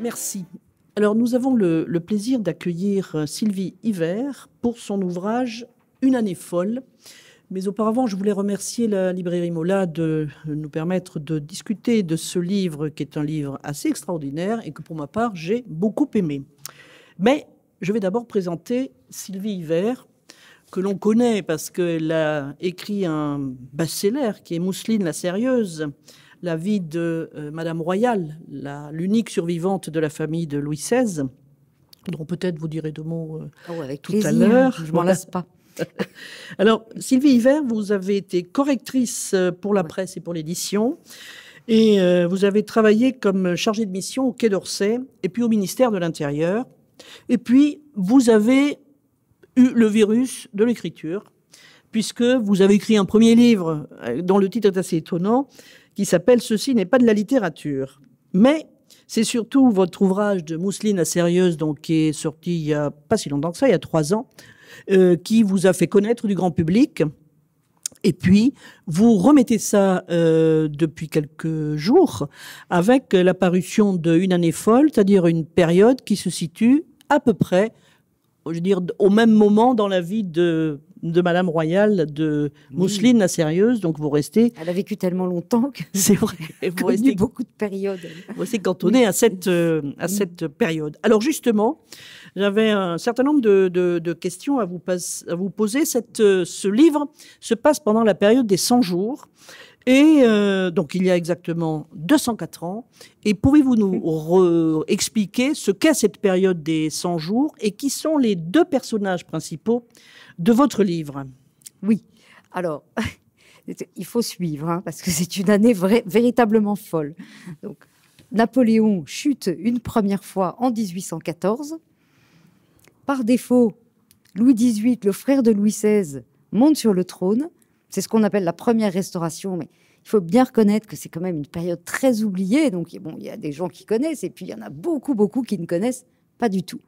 Merci. Alors nous avons le, plaisir d'accueillir euh, Sylvie Hiver pour son ouvrage Une année folle. Mais auparavant, je voulais remercier la librairie Mola de nous permettre de discuter de ce livre qui est un livre assez extraordinaire et que pour ma part, j'ai beaucoup aimé. Mais je vais d'abord présenter Sylvie Hiver, que l'on connaît parce qu'elle a écrit un best qui est Mousseline la sérieuse, la vie de euh, Madame Royale, l'unique survivante de la famille de Louis XVI, dont peut-être vous direz deux mots euh, oh, avec tout à l'heure. Je m'en lasse pas. Alors, Sylvie Hiver, vous avez été correctrice euh, pour la presse et pour l'édition. Et vous avez travaillé comme chargée de mission au Quai d'Orsay et puis au ministère de l'Intérieur. Et puis, vous avez eu le virus de l'écriture, puisque vous avez écrit un premier livre dont le titre est assez étonnant, qui s'appelle Ceci n'est pas de la littérature. Mais c'est surtout votre ouvrage de Mousseline à sérieuse, donc qui est sorti il y a pas si longtemps que ça, il y a trois ans, euh, qui vous a fait connaître du grand public. Et puis, vous remettez ça euh, depuis quelques jours avec l'apparition parution d'une année folle, c'est-à-dire une période qui se situe à peu près, je veux dire, au même moment dans la vie de de Madame Royale de Mousseline, à sérieuse. Donc vous restez. Elle a vécu tellement longtemps que. C'est vrai. vous restez beaucoup de périodes. Vous restez cantonné à cette euh, à cette période. Alors justement, j'avais un certain nombre de, questions à vous, à vous poser. Cette, euh, ce livre se passe pendant la période des 100 jours. Et euh, donc, il y a exactement 204 ans. Et pouvez-vous nous expliquer ce qu'est cette période des 100 jours et qui sont les deux personnages principaux de votre livre. Oui. Alors, il faut suivre, hein, parce que c'est une année véritablement folle. Donc, Napoléon chute une première fois en 1814. Par défaut, Louis XVIII, le frère de Louis XVI, monte sur le trône. C'est ce qu'on appelle la première restauration, mais il faut bien reconnaître que c'est quand même une période très oubliée. Donc, bon, il y a des gens qui connaissent, et puis il y en a beaucoup, beaucoup qui ne connaissent pas du tout.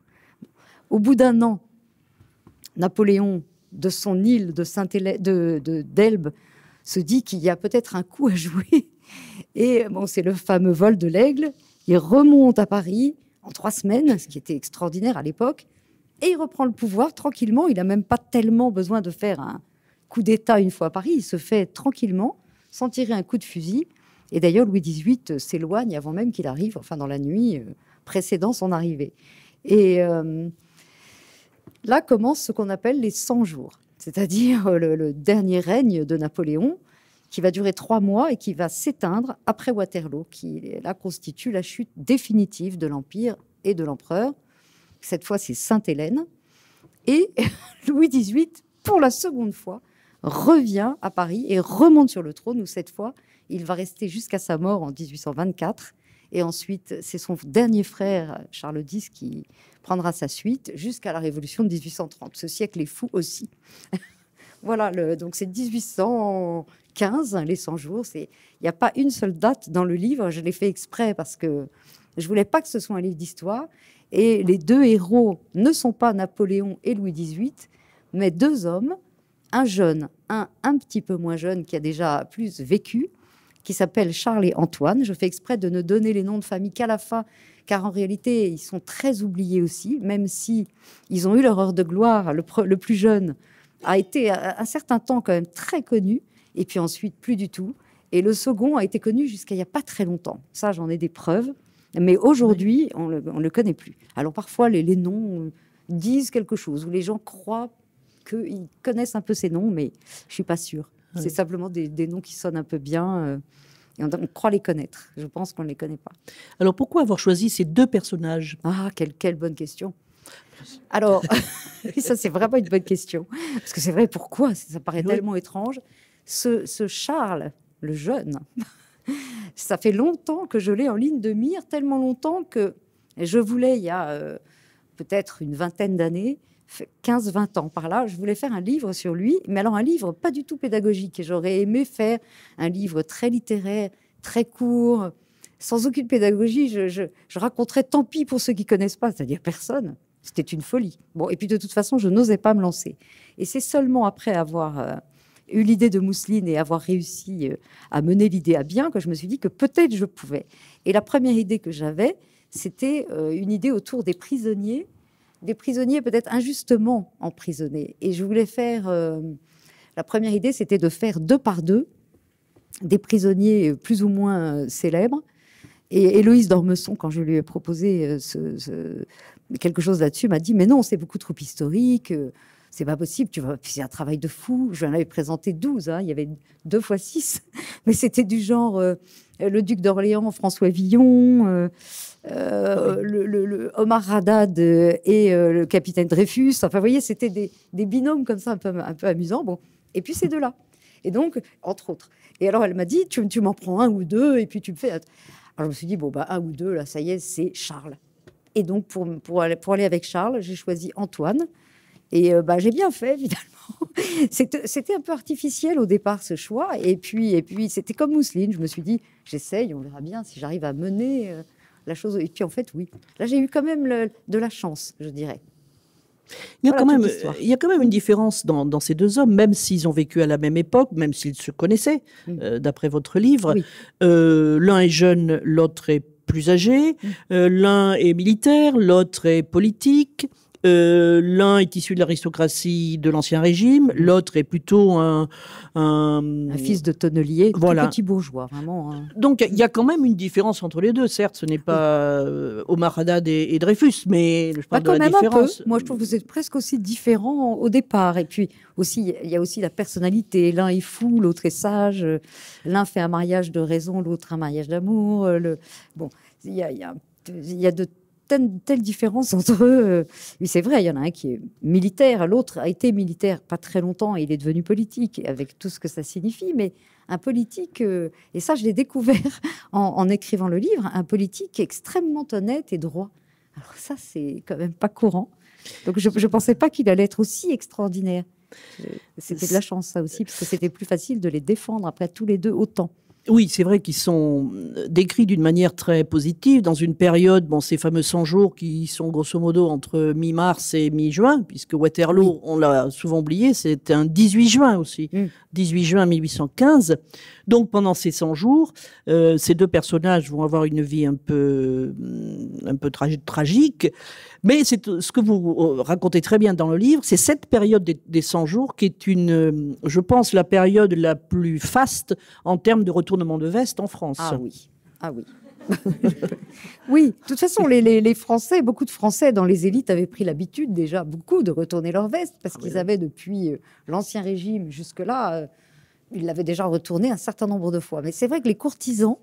Au bout d'un an, Napoléon, de son île de saint hélène de, d'Elbe, se dit qu'il y a peut-être un coup à jouer. Et bon, c'est le fameux vol de l'aigle. Il remonte à Paris en trois semaines, ce qui était extraordinaire à l'époque, et il reprend le pouvoir tranquillement. Il n'a même pas tellement besoin de faire un coup d'État une fois à Paris. Il se fait tranquillement, sans tirer un coup de fusil. Et d'ailleurs, Louis XVIII s'éloigne avant même qu'il arrive, enfin dans la nuit euh, précédant son arrivée. Et euh, Là commence ce qu'on appelle les 100 jours, c'est-à-dire le, dernier règne de Napoléon, qui va durer trois mois et qui va s'éteindre après Waterloo, qui là constitue la chute définitive de l'Empire et de l'empereur. Cette fois, c'est Sainte-Hélène. Et Louis XVIII, pour la seconde fois, revient à Paris et remonte sur le trône, où cette fois, il va rester jusqu'à sa mort en 1824. Et ensuite, c'est son dernier frère, Charles X, qui prendra sa suite jusqu'à la Révolution de 1830. Ce siècle est fou aussi. voilà, donc c'est 1815, les 100 jours. Il n'y a pas une seule date dans le livre. Je l'ai fait exprès parce que je voulais pas que ce soit un livre d'histoire. Et les deux héros ne sont pas Napoléon et Louis XVIII, mais deux hommes, un jeune, un un petit peu moins jeune qui a déjà plus vécu, qui s'appellent Charles et Antoine. Je fais exprès de ne donner les noms de famille qu'à la fin, car en réalité, ils sont très oubliés aussi, même si ils ont eu leur heure de gloire. Le, plus jeune a été un certain temps quand même très connu, et puis ensuite plus du tout. Et le second a été connu jusqu'à il n'y a pas très longtemps. Ça, j'en ai des preuves. Mais aujourd'hui, on ne le, connaît plus. Alors parfois, les, les noms euh, disent quelque chose, ou les gens croient qu'ils connaissent un peu ces noms, mais je ne suis pas sûre. C'est simplement des, noms qui sonnent un peu bien. Euh, et on, croit les connaître. Je pense qu'on ne les connaît pas. Alors pourquoi avoir choisi ces deux personnages Ah, quelle, bonne question. Alors, ça c'est vraiment une bonne question. Parce que c'est vrai, pourquoi Ça paraît tellement étrange. Ce, Charles, le jeune, ça fait longtemps que je l'ai en ligne de mire, tellement longtemps que je voulais, il y a euh, peut-être une vingtaine d'années, 15-20 ans par là, je voulais faire un livre sur lui, mais alors un livre pas du tout pédagogique. j'aurais aimé faire un livre très littéraire, très court, sans aucune pédagogie. Je, raconterais tant pis pour ceux qui connaissent pas, c'est-à-dire personne. C'était une folie. Bon, et puis de toute façon, je n'osais pas me lancer. Et c'est seulement après avoir euh, eu l'idée de Mousseline et avoir réussi euh, à mener l'idée à bien que je me suis dit que peut-être je pouvais. Et la première idée que j'avais, c'était euh, une idée autour des prisonniers des prisonniers peut-être injustement emprisonnés. Et je voulais faire... Euh, la première idée, c'était de faire deux par deux des prisonniers plus ou moins euh, célèbres. Et Héloïse d'Ormesson, quand je lui ai proposé euh, quelque chose là-dessus, m'a dit Mais non, c'est beaucoup trop historique, c'est pas possible, tu vas c'est un travail de fou. Je lui avais présenté 12, hein, il y avait deux fois six, mais c'était du genre le duc d'Orléans, François Villon. Euh, le, Omar Radad euh, et euh, le capitaine Dreyfus. Enfin, vous voyez, c'était des, binômes comme ça, un peu, un amusants. Bon. Et puis ces deux-là. Et donc, entre autres. Et alors, elle m'a dit, tu, m'en prends un ou deux, et puis tu me fais... Alors, je me suis dit, bon, bah, un ou deux, là, ça y est, c'est Charles. Et donc, pour, pour, aller, avec Charles, j'ai choisi Antoine. Et bah, j'ai bien fait, finalement. c'était un peu artificiel au départ, ce choix. Et puis, et puis c'était comme Mousseline. Je me suis dit, j'essaye, on verra bien si j'arrive à mener la chose. Et puis en fait, oui. Là, j'ai eu quand même de la chance, je dirais. Il y, a quand même, il y a quand même une différence dans, ces deux hommes, même s'ils ont vécu à la même époque, même s'ils se connaissaient, euh, d'après votre livre. Euh, l'un est jeune, l'autre est plus âgé, euh, l'un est militaire, l'autre est politique. Euh, l'un est issu de l'aristocratie de l'Ancien Régime, mhm. l'autre est plutôt un, un... fils de tonnelier, voilà. petit bourgeois, vraiment. Hein. Donc il y a quand même une différence entre les deux, certes, ce n'est pas euh, Omar Haddad et, Dreyfus, mais je parle bah, de la différence. Moi, je trouve que vous êtes presque aussi différents au départ. Et puis aussi, il y a aussi la personnalité. L'un est fou, l'autre est sage. L'un fait un mariage de raison, l'autre un mariage d'amour. Bon, il y a, y y a de telle, différence entre eux. Mais euh, c'est vrai, il y en a un qui est militaire, l'autre a été militaire pas très longtemps et il est devenu politique, avec tout ce que ça signifie. Mais un politique, euh, et ça je l'ai découvert en, en écrivant le livre, un politique extrêmement honnête et droit. Alors ça, c'est quand même pas courant. Donc je ne pensais pas qu'il allait être aussi extraordinaire. Euh, c'était de la chance, ça aussi, parce que c'était plus facile de les défendre après tous les deux autant. Oui, c'est vrai qu'ils sont euh, décrits d'une manière très positive dans une période, bon, ces fameux 100 jours qui sont grosso modo entre mi-mars et mi-juin, puisque Waterloo, on l'a souvent oublié, c'est un 18 juin aussi, 18 mm. juin 1815. Donc pendant ces 100 jours, euh, ces deux personnages vont avoir une vie un peu, mm, un peu tragique. Mais c'est ce que vous euh, racontez très bien dans le livre, c'est cette période des, 100 jours qui est une, euh, je pense, la période la plus faste en termes de retournement de veste en France. Ah oui, ah oui. oui, de toute façon, les, Français, beaucoup de Français dans les élites avaient pris l'habitude déjà, beaucoup, de retourner leur veste, parce ah qu'ils avaient depuis euh, l'Ancien Régime jusque-là, ils l'avaient déjà retourné un certain nombre de fois. Mais c'est vrai que les courtisans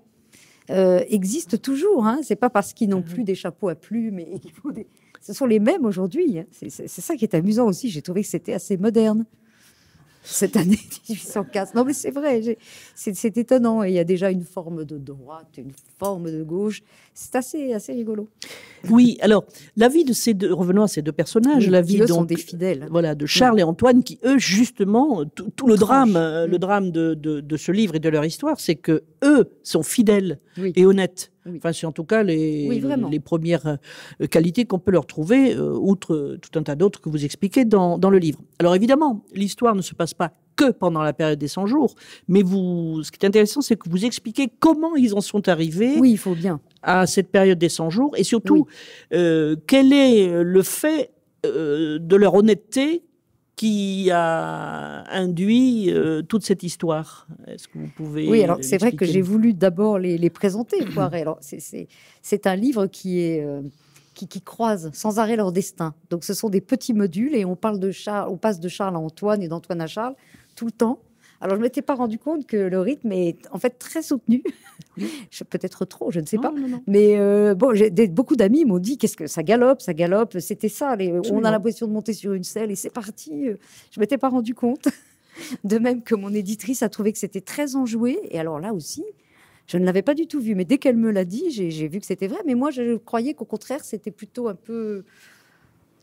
existent toujours. Hein. C'est pas parce qu'ils n'ont mhm. plus des chapeaux à plumes et qu'ils faut des, ce sont les mêmes aujourd'hui. Hein. C'est ça qui est amusant aussi. J'ai trouvé que c'était assez moderne cette année 1815. Non, mais c'est vrai, c'est étonnant. il y a déjà une forme de droite, une forme de gauche. C'est assez, assez rigolo. Oui, alors, la vie de ces deux, revenons à ces deux personnages, la vie sont des fidèles. Voilà, de Charles et Antoine, qui eux, justement, tout, le drame, euh, le mm. drame de, de, ce livre et de leur histoire, c'est que eux sont fidèles et honnêtes. Enfin, c'est en tout cas les, les premières euh, qualités qu'on peut leur trouver, euh, outre euh, tout un tas d'autres que vous expliquez dans, le livre. Alors évidemment, l'histoire ne se passe pas que pendant la période des 100 jours. Mais vous, ce qui est intéressant, c'est que vous expliquez comment ils en sont arrivés. Oui, il faut bien. À cette période des 100 jours. Et surtout, quel est le fait de leur honnêteté qui a induit euh, toute cette histoire. Est-ce que vous pouvez. Oui, alors c'est vrai que j'ai voulu d'abord les, présenter, c'est un livre qui est. Euh, qui, sans arrêt leur destin. Donc, ce sont des petits modules et on parle de Charles, on passe de Charles à Antoine et d'Antoine à Charles tout le temps. Alors, je ne m'étais pas rendu compte que le rythme est en fait très soutenu. Peut-être trop, je ne sais pas. Mais euh, bon, beaucoup d'amis m'ont dit qu'est-ce que ça galope, ça galope. C'était ça. on a l'impression de monter sur une selle et c'est parti. Je ne m'étais pas rendu compte. De même que mon éditrice a trouvé que c'était très enjoué. Et alors là aussi, je ne l'avais pas du tout vu. Mais dès qu'elle me l'a dit, j'ai vu que c'était vrai. Mais moi, je croyais qu'au contraire, c'était plutôt un peu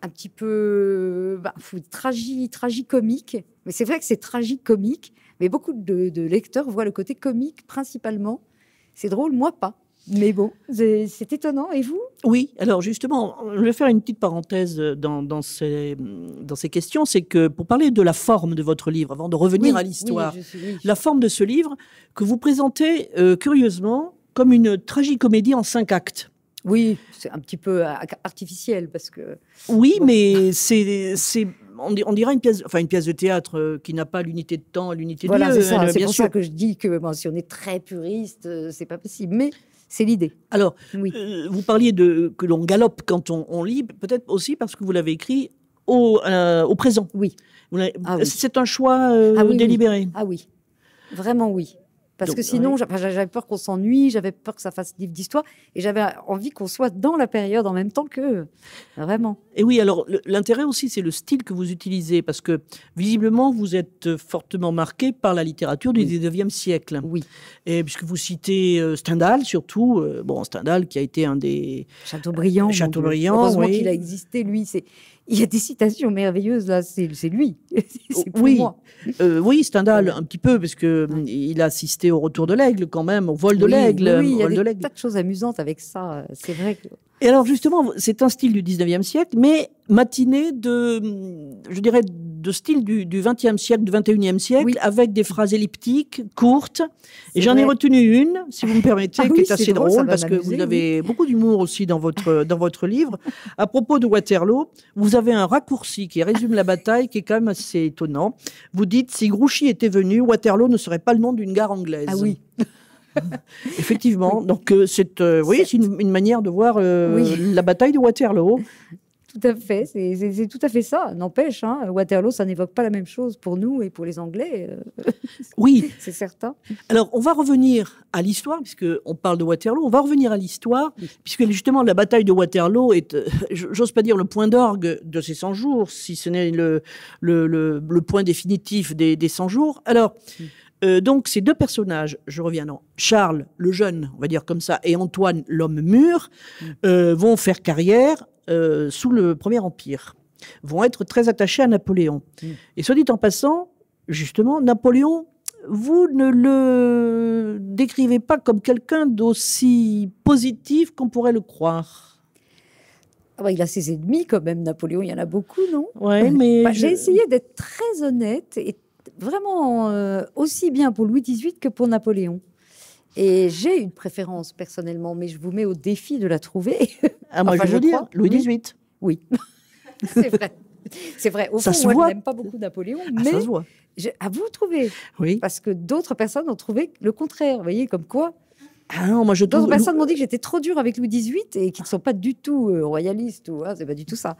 un petit peu bah, tragi, comique Mais c'est vrai que c'est tragique, comique. Mais beaucoup de, lecteurs voient le côté comique principalement. C'est drôle, moi pas. Mais bon, c'est étonnant. Et vous Oui, alors justement, je vais faire une petite parenthèse dans, ces, dans ces, questions. C'est que pour parler de la forme de votre livre, avant de revenir à l'histoire, la forme de ce livre que vous présentez euh, curieusement comme une tragicomédie en cinq actes. Oui, c'est un petit peu artificiel parce que. Oui, mais mais c'est on, dira une pièce, enfin une pièce de théâtre euh, qui n'a pas l'unité de temps, l'unité de lieu. c'est hein, pour sûr. ça que je dis que si on est très puriste, euh, c'est pas possible. Mais c'est l'idée. Alors, euh, vous parliez de que l'on galope quand on, lit, peut-être aussi parce que vous l'avez écrit au, présent. Ah oui. C'est un choix à vous ah délibérer. Ah oui, vraiment oui. Parce que sinon, j'avais peur qu'on s'ennuie, j'avais peur que ça fasse livre d'histoire, et j'avais envie qu'on soit dans la période en même temps que vraiment. Et oui, alors l'intérêt aussi, c'est le style que vous utilisez, parce que visiblement, vous êtes euh, fortement marqué par la littérature du 19e siècle. Oui. Et puisque vous citez euh, Stendhal, surtout, euh, bon, Stendhal qui a été un des. Chateaubriand. Chateaubriand. Heureusement oui. qu'il a existé, lui. C'est il y a des citations merveilleuses là, c'est lui. oui, moi. Euh, oui, Stendhal un petit peu parce que hum, il a assisté au retour de l'aigle quand même, au vol de l'aigle. Oui, il y a de de choses amusantes avec ça. Euh, c'est vrai. Et alors justement, c'est un style du 19e siècle, mais matinée de, hum, je dirais, de style du, XXe siècle, du XXIe siècle, avec des phrases elliptiques, courtes. Et j'en ai retenu une, si vous me permettez, ah qui est assez drôle, parce que vous avez beaucoup d'humour aussi dans votre, dans votre livre. À propos de Waterloo, vous avez un raccourci qui résume la bataille, qui est quand même assez étonnant. Vous dites, si Grouchy était venu, Waterloo ne serait pas le nom d'une gare anglaise. Ah oui. Effectivement, donc euh, c'est euh, oui, c'est une, manière de voir euh, la bataille de Waterloo tout à fait. C'est tout à fait ça. N'empêche, hein, Waterloo, ça n'évoque pas la même chose pour nous et pour les Anglais. Euh, oui. C'est certain. Alors, on va revenir à l'histoire, puisqu'on parle de Waterloo. On va revenir à l'histoire, puisque justement, la bataille de Waterloo est, euh, j'ose pas dire le point d'orgue de ces 100 jours, si ce n'est le, le, point définitif des, 100 jours. Alors. Mm. Euh, donc ces deux personnages, je reviens dans Charles le jeune, on va dire comme ça, et Antoine l'homme mûr, mm. euh, vont faire carrière euh, sous le Premier Empire, vont être très attachés à Napoléon. Mm. Et soit dit en passant, justement, Napoléon, vous ne le décrivez pas comme quelqu'un d'aussi positif qu'on pourrait le croire. Ah bah, il a ses ennemis quand même, Napoléon, il y en a beaucoup, non Oui, mais... Bah, j'ai essayé d'être très honnête et vraiment euh, aussi bien pour Louis XVIII que pour Napoléon. Et j'ai une préférence personnellement, mais je vous mets au défi de la trouver. Ah, moi, je veux dire, Louis XVIII. Oui, c'est vrai. C'est vrai. Au fond, moi, je n'aime pas beaucoup Napoléon, ah, mais à vous trouver. Oui. Parce que d'autres personnes ont trouvé le contraire. Vous voyez, comme quoi. Ah moi je D'autres personnes m'ont dit que j'étais trop dur avec Louis XVIII et qu'ils ne sont pas du tout euh, royalistes ou hein, c'est pas du tout ça.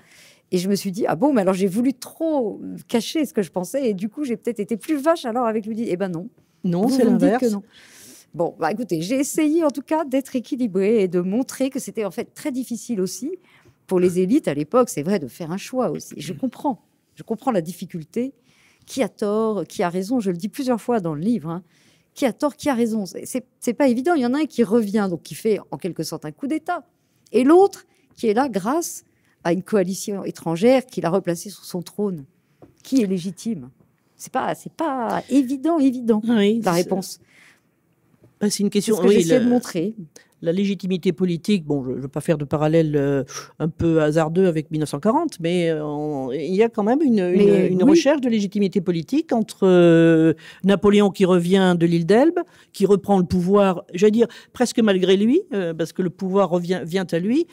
Et je me suis dit, ah bon, mais alors j'ai voulu trop cacher ce que je pensais, et du coup, j'ai peut-être été plus vache alors avec lui. Eh ben non. Non, c'est l'inverse. Bon, bah écoutez, j'ai essayé en tout cas d'être équilibrée et de montrer que c'était en fait très difficile aussi pour les élites à l'époque, c'est vrai, de faire un choix aussi. Je comprends, je comprends la difficulté. Qui a tort, qui a raison Je le dis plusieurs fois dans le livre. Hein. Qui a tort, qui a raison C'est pas évident. Il y en a un qui revient, donc qui fait en quelque sorte un coup d'État, et l'autre qui est là grâce à une coalition étrangère qui l'a replacé sur son trône. Qui est légitime C'est pas, c'est pas évident, évident ah oui, la réponse. Bah, c'est une question. que oui, j'essaie de montrer la légitimité politique, bon, je ne veux pas faire de parallèle euh, un peu hasardeux avec 1940, mais euh, il y a quand même une, recherche de légitimité politique entre euh, Napoléon qui revient de l'île d'Elbe, qui reprend le pouvoir, j'allais dire presque malgré lui, parce que le pouvoir revient, vient à lui.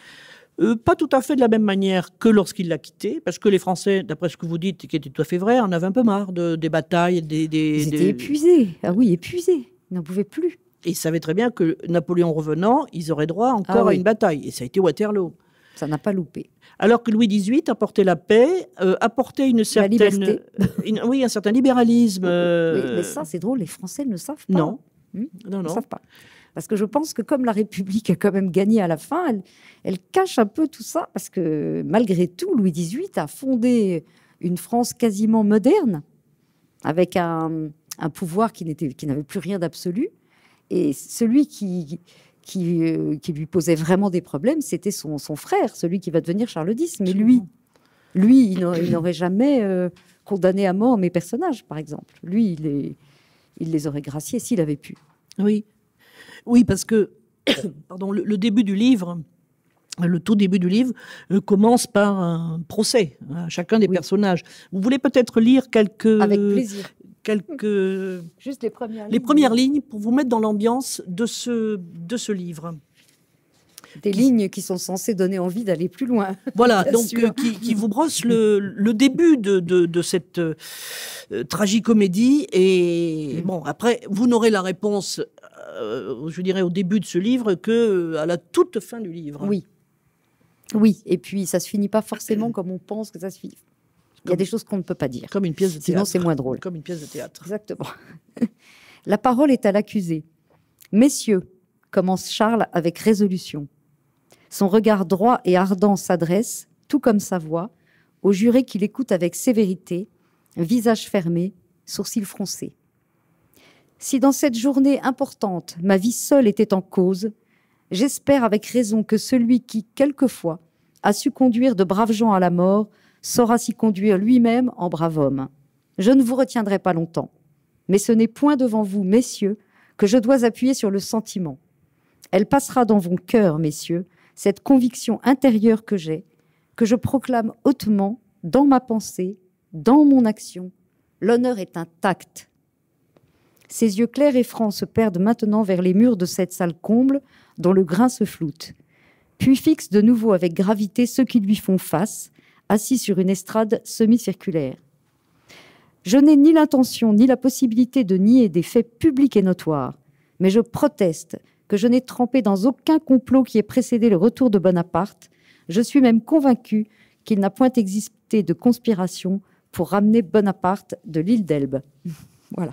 Euh, pas tout à fait de la même manière que lorsqu'il l'a quitté, parce que les Français, d'après ce que vous dites, qui était tout à fait vrai, en avaient un peu marre des batailles, des, Ils étaient épuisés. Ah oui, épuisés. Ils n'en pouvaient plus. ils savaient très bien que Napoléon revenant, ils auraient droit ah encore à une bataille. Et ça a été Waterloo. Ça n'a pas loupé. Alors que Louis XVIII apportait la paix, euh, apportait une certaine, euh, une, oui, un certain libéralisme. Oui, mais ça, c'est drôle. Les Français ne savent pas. Non, hmm, non, non. ne savent pas. Parce que je pense que comme la République a quand même gagné à la fin, elle, cache un peu tout ça, parce que malgré tout, Louis XVIII a fondé une France quasiment moderne, avec un, pouvoir qui n'avait plus rien d'absolu. Et celui qui, qui, euh, lui posait vraiment des problèmes, c'était son, frère, celui qui va devenir Charles X. Mais lui, lui, il n'aurait jamais euh, condamné à mort mes personnages, par exemple. Lui, il il les aurait graciés s'il avait pu. Oui, oui, parce que pardon, le, début du livre, le tout début du livre euh, commence par un procès hein, à chacun des personnages. Vous voulez peut-être lire quelques. Avec plaisir. Quelques. Juste les premières lignes. Les premières lignes pour vous mettre dans l'ambiance de ce, de ce livre. Des lignes qui sont censées donner envie d'aller plus loin. Voilà, donc qui, vous brosse le, début de, de, de cette euh, tragicomédie. Et mm. bon, après, vous n'aurez la réponse euh, je dirais, au début de ce livre que euh, à la toute fin du livre. Oui. Oui, et puis ça se finit pas forcément comme on pense que ça se finit. Il y a des choses qu'on ne peut pas dire. Comme une pièce de théâtre. Sinon, c'est moins drôle. Comme une pièce de théâtre. Exactement. la parole est à l'accusé. Messieurs, commence Charles avec résolution. Son regard droit et ardent s'adresse, tout comme sa voix, au juré qui l'écoute avec sévérité, visage fermé, sourcils froncés. Si dans cette journée importante, ma vie seule était en cause, j'espère avec raison que celui qui, quelquefois, a su conduire de braves gens à la mort, saura s'y conduire lui-même en brave homme. Je ne vous retiendrai pas longtemps, mais ce n'est point devant vous, messieurs, que je dois appuyer sur le sentiment. Elle passera dans vos cœurs, messieurs, cette conviction intérieure que j'ai, que je proclame hautement, dans ma pensée, dans mon action. L'honneur est intact ses yeux clairs et francs se perdent maintenant vers les murs de cette salle comble, dont le grain se floute. Puis fixe de nouveau avec gravité ceux qui lui font face, assis sur une estrade semi-circulaire. Je n'ai ni l'intention ni la possibilité de nier des faits publics et notoires, mais je proteste que je n'ai trempé dans aucun complot qui ait précédé le retour de Bonaparte. Je suis même convaincu qu'il n'a point existé de conspiration pour ramener Bonaparte de l'île d'Elbe. voilà.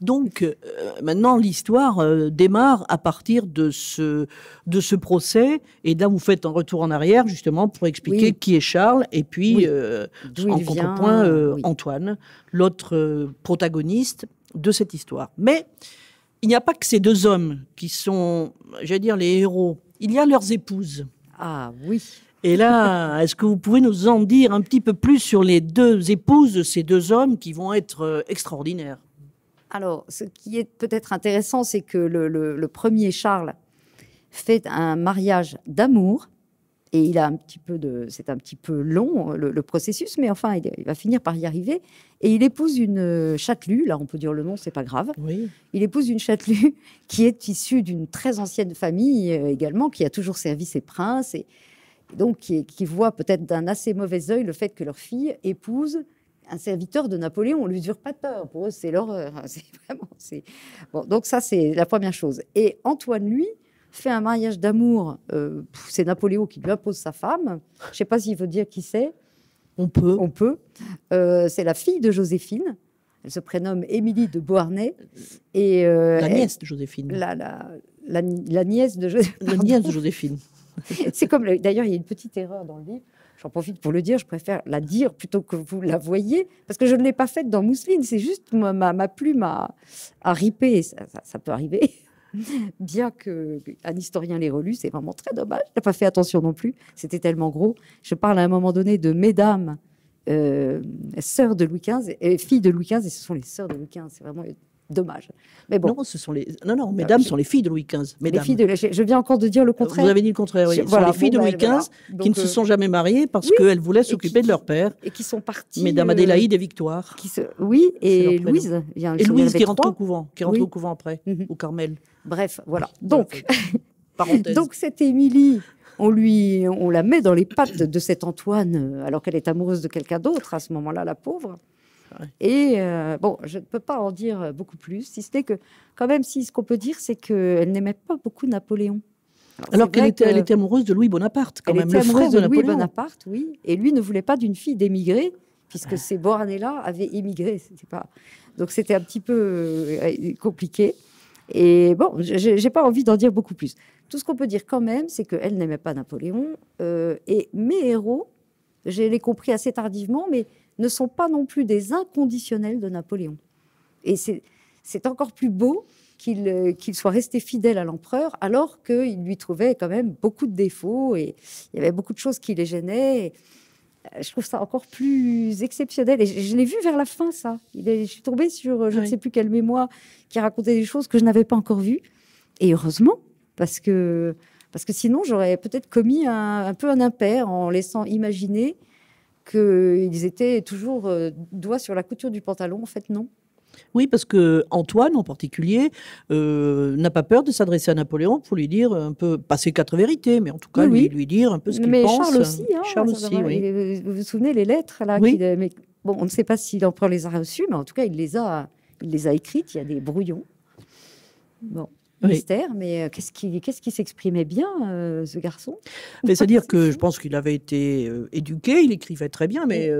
Donc euh, maintenant, l'histoire euh, démarre à partir de ce, de ce procès. Et là, vous faites un retour en arrière, justement, pour expliquer qui est Charles et puis, euh, en contrepoint, Antoine, l'autre protagoniste de cette histoire. Mais il n'y a pas que ces deux hommes qui sont, j'allais dire, les héros. Il y a leurs épouses. Ah oui. Et là, est-ce que vous pouvez nous en dire un petit peu plus sur les deux épouses de ces deux hommes qui vont être extraordinaires alors, ce qui est peut-être intéressant, c'est que le, premier Charles fait un mariage d'amour. Et il a un petit peu de, c'est un petit peu long le, processus, mais enfin, il, va finir par y arriver. Et il épouse une châtelue, là, on peut dire le nom, c'est pas grave. Oui. Il épouse une châtelue qui est issue d'une très ancienne famille euh, également, qui a toujours servi ses princes et, donc qui, voit peut-être d'un assez mauvais œil le fait que leur fille épouse un serviteur de Napoléon, on lui pas peur. Pour eux, c'est l'horreur. C'est vraiment. Bon, donc ça, c'est la première chose. Et Antoine, lui, fait un mariage d'amour. Euh, c'est Napoléon qui lui impose sa femme. Je ne sais pas s'il veut dire qui c'est. On peut. On peut. Euh, c'est la fille de Joséphine. Elle se prénomme Émilie de Beauharnais. Et, euh, la nièce de Joséphine. La, la, nièce de Joséphine. La nièce de Joséphine. c'est comme, d'ailleurs, il y a une petite erreur dans le livre j'en profite pour le dire, je préfère la dire plutôt que vous la voyez, parce que je ne l'ai pas faite dans mousseline, c'est juste ma, ma, plume à, ripé, ça, peut arriver. Bien que un historien l'ait relu, c'est vraiment très dommage. Je n'ai pas fait attention non plus. C'était tellement gros. Je parle à un moment donné de mesdames, euh, sœurs de Louis XV et, filles de Louis XV, et ce sont les sœurs de Louis XV. C'est vraiment dommage. Mais bon. Non, ce sont les... non, non ah, mesdames sont les filles de Louis XV. Les filles Je viens encore de dire le contraire. Vous avez dit le contraire, oui. voilà, sont les filles de Louis XV ben, qui ne se euh, sont jamais mariées parce qu'elles voulaient s'occuper de leur père. Et qui sont parties. Mesdames Adélaïde euh, et Victoire. Qui Oui, et Louise. Il y a un et Louise qui rentre, au couvent, qui rentre au couvent après, mhm. au Carmel. Bref, voilà. Donc, donc cette Émilie on lui, on la met dans les pattes de cet Antoine, euh, alors qu'elle est amoureuse de quelqu'un d'autre à ce moment-là, la pauvre. Et euh, bon, je ne peux pas en dire beaucoup plus, si ce n'est que, quand même, si ce qu'on peut dire, c'est qu'elle n'aimait pas beaucoup Napoléon. Alors, qu'elle était, amoureuse de Louis Bonaparte, quand elle même, était amoureuse de, Louis Bonaparte, oui. Et lui ne voulait pas d'une fille d'émigrer, puisque ses ah. ces années là avaient émigré. pas... Donc, c'était un petit peu euh, compliqué. Et bon, je n'ai pas envie d'en dire beaucoup plus. Tout ce qu'on peut dire quand même, c'est qu'elle n'aimait pas Napoléon. Euh, et mes héros, je les compris assez tardivement, mais ne sont pas non plus des inconditionnels de Napoléon. Et c'est encore plus beau euh, qu'il soit resté fidèle à l'empereur, alors qu'il lui trouvait quand même beaucoup de défauts et il y avait beaucoup de choses qui les gênaient. Euh, je trouve ça encore plus exceptionnel. Et je, l'ai vu vers la fin, ça. je suis tombée sur euh, je ne sais plus quelle mémoire qui racontait des choses que je n'avais pas encore vues. Et heureusement, parce que, parce que sinon, j'aurais peut-être commis un, un, peu un impair en laissant imaginer qu'ils étaient toujours euh, doigts sur la couture du pantalon. En fait, non. Oui, parce que Antoine, en particulier, euh, n'a pas peur de s'adresser à Napoléon pour lui dire un peu, pas ses quatre vérités, mais en tout cas lui, lui, dire un peu ce qu'il pense. Charles aussi, hein, Charles aussi euh, Vous vous souvenez les lettres là oui. mais, Bon, on ne sait pas si l'empereur les a reçues, mais en tout cas, il les a, il les a écrites. Il y a des brouillons. Bon mystère, mais euh, qu'est-ce qui, qu'est-ce qui s'exprimait bien, euh, ce garçon Mais c'est-à-dire que je pense qu'il avait été euh, éduqué, il écrivait très bien, mais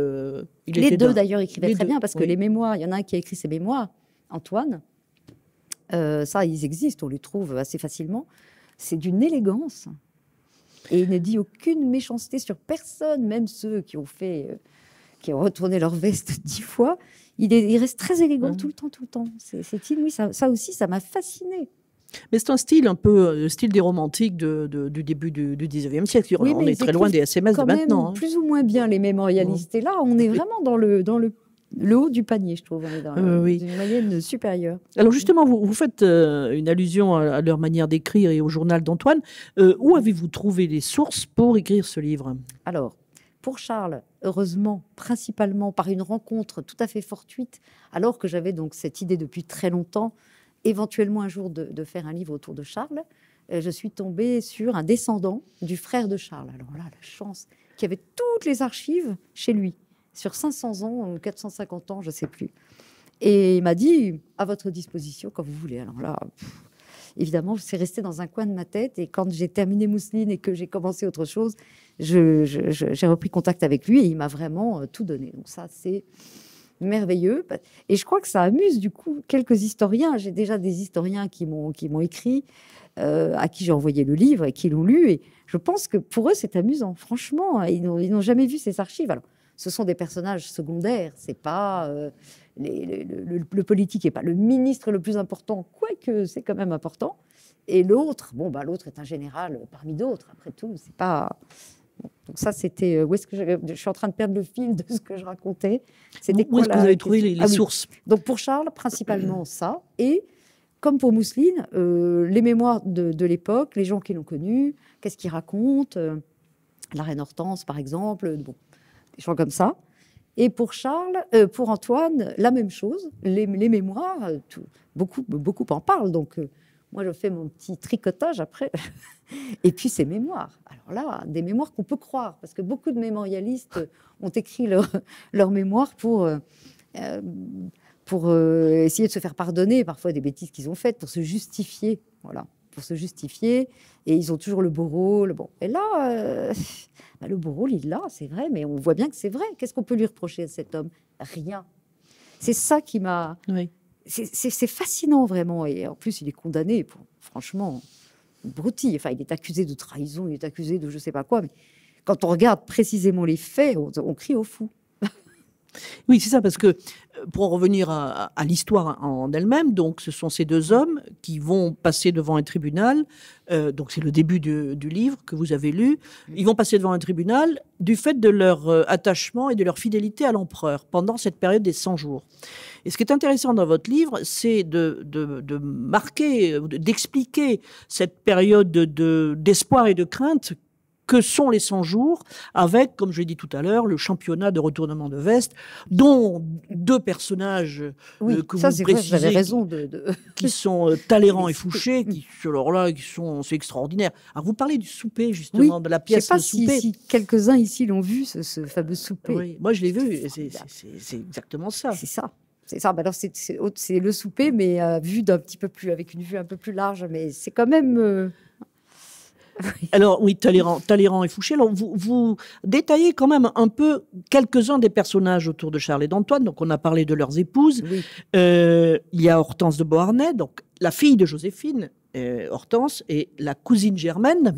les deux d'ailleurs écrivaient très bien parce que les mémoires, il y en a un qui a écrit ses mémoires, Antoine. ça, ils existent, on les trouve assez facilement. C'est d'une élégance. Et il ne dit aucune méchanceté sur personne, même ceux qui ont fait, qui ont retourné leur veste dix fois. Il, reste très élégant mmh. tout le temps, tout le temps. C'est, c'est oui, ça, ça aussi, ça m'a fasciné. Mais c'est un style un peu euh, le style des romantiques du début du, du 19e siècle. on est très loin des SMS de maintenant. Hein. Plus ou moins bien les mémorialistes. Et là, on est vraiment dans le, haut du panier, je trouve. On est dans euh, une moyenne supérieure. Alors justement, vous, faites euh, une allusion à, leur manière d'écrire et au journal d'Antoine. où avez-vous trouvé les sources pour écrire ce livre Alors, pour Charles, heureusement, principalement par une rencontre tout à fait fortuite, alors que j'avais donc cette idée depuis très longtemps éventuellement un jour de, faire un livre autour de Charles, euh, je suis tombée sur un descendant du frère de Charles. Alors là, la chance, qui avait toutes les archives chez lui, sur 500 ans ou 450 ans, je ne sais plus. Et il m'a dit, à votre disposition, quand vous voulez. Alors là, évidemment, c'est resté dans un coin de ma tête. Et quand j'ai terminé Mousseline et que j'ai commencé autre chose, j'ai repris contact avec lui et il m'a vraiment euh, tout donné. Donc ça, c'est merveilleux. Et je crois que ça amuse du coup quelques historiens. J'ai déjà des historiens qui m'ont qui m'ont écrit, euh, à qui j'ai envoyé le livre et qui l'ont lu. Et je pense que pour eux c'est amusant. Franchement, hein, ils n'ont jamais vu ces archives. Alors, ce sont des personnages secondaires. C'est pas euh, le, politique est pas le ministre le plus important, quoique c'est quand même important. Et l'autre, bon bah l'autre est un général parmi d'autres. Après tout, c'est pas donc ça, c'était euh, où est-ce que je, suis en train de perdre le fil de ce que je racontais. où est-ce que vous avez trouvé les, source ah sources Donc pour Charles, principalement ça, et comme pour Mousseline, euh, les mémoires de, l'époque, les gens qui l'ont connu, qu'est-ce qu'ils racontent, euh, la reine Hortense par exemple, bon, des gens comme ça. Et pour Charles, pour Antoine, la même chose, les, mémoires, beaucoup, beaucoup en parlent, donc moi, je fais mon petit tricotage après. Et puis, ces mémoires. Alors là, des mémoires qu'on peut croire, parce que beaucoup de mémorialistes ont écrit leurs mémoires pour, euh, euh, pour euh, essayer de se faire pardonner parfois des bêtises qu'ils ont faites, pour se justifier. Voilà, pour se justifier. Et ils ont toujours le beau rôle. Bon. Et là, bah, le beau rôle, il l'a, c'est vrai, mais on voit bien que c'est vrai. Qu'est-ce qu'on peut lui reprocher à cet homme Rien. C'est ça qui m'a oui c'est fascinant vraiment. Et en plus, il est condamné pour, franchement, broutille. Enfin, il est accusé de trahison, il est accusé de je sais pas quoi. Mais quand on regarde précisément les faits, on, on crie au fou. Oui, c'est ça, parce que euh, pour revenir à, l'histoire en elle-même, donc ce sont ces deux hommes qui vont passer devant un tribunal. Euh, donc c'est le début du, livre que vous avez lu. Ils vont passer devant un tribunal du fait de leur euh, attachement et de leur fidélité à l'empereur pendant cette période des 100 jours. Et ce qui est intéressant dans votre livre, c'est de, marquer, d'expliquer cette période d'espoir et de crainte que sont les 100 jours, avec, comme je l'ai dit tout à l'heure, le championnat de retournement de veste, dont deux personnages euh, que vous précisez, raison qui sont euh, Talleyrand et Fouché, qui, alors là, qui sont, c'est extraordinaire. vous parlez du souper, justement, de la pièce je sais pas si, quelques-uns ici l'ont vu, ce, fameux souper. moi, je l'ai vu, c'est exactement ça. C'est ça. C'est ça, bah, Alors c'est le souper, mais euh, vu d'un petit peu plus, avec une vue un peu plus large, mais c'est quand même alors oui, Talleyrand, Talleyrand et Fouché. vous, détaillez quand même un peu quelques-uns des personnages autour de Charles et d'Antoine. Donc on a parlé de leurs épouses. Euh, il y a Hortense de Beauharnais, donc la fille de Joséphine, euh, Hortense, et la cousine germaine